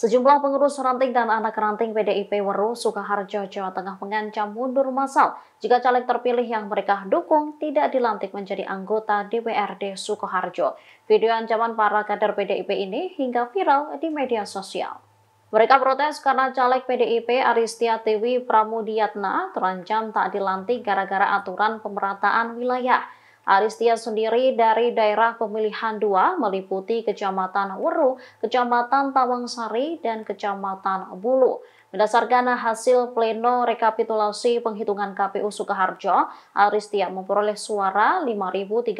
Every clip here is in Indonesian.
Sejumlah pengurus ranting dan anak ranting PDIP Weru Sukaharjo, Jawa Tengah mengancam mundur masal jika caleg terpilih yang mereka dukung tidak dilantik menjadi anggota DPRD Sukoharjo. Video ancaman para kader PDIP ini hingga viral di media sosial. Mereka protes karena caleg PDIP Aristia Tewi Pramudiatna terancam tak dilantik gara-gara aturan pemerataan wilayah. Aristia sendiri dari daerah pemilihan dua meliputi Kecamatan Weru, Kecamatan Tawangsari, dan Kecamatan Bulu. Berdasarkan hasil pleno rekapitulasi penghitungan KPU Sukoharjo, Aristia memperoleh suara 5.330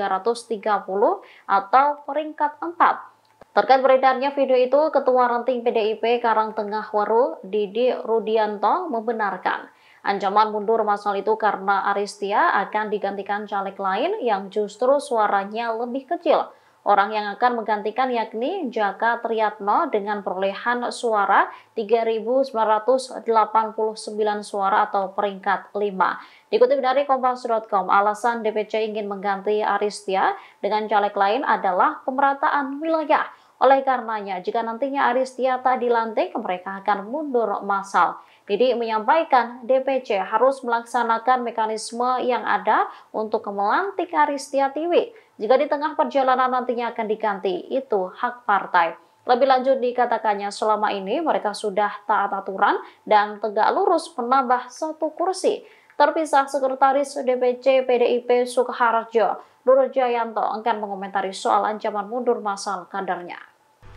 atau peringkat 4. Terkait beredarnya video itu, Ketua Ranting PDIP Karang Tengah Waru, Didi Rudianto, membenarkan Ancaman mundur masal itu karena Aristia akan digantikan caleg lain yang justru suaranya lebih kecil. Orang yang akan menggantikan yakni Jaka Triatno dengan perolehan suara 3.989 suara atau peringkat 5. Dikutip dari Kompas.com, alasan DPC ingin mengganti Aristia dengan caleg lain adalah pemerataan wilayah. Oleh karenanya, jika nantinya Aris tak dilantik, mereka akan mundur masal. Didi menyampaikan DPC harus melaksanakan mekanisme yang ada untuk melantik Aris Tiwi. Jika di tengah perjalanan nantinya akan diganti, itu hak partai. Lebih lanjut dikatakannya selama ini mereka sudah taat aturan dan tegak lurus menambah satu kursi. Terpisah Sekretaris DPC PDIP Sukharjo Nurul Jayanto akan mengomentari soal ancaman mundur masal kadarnya.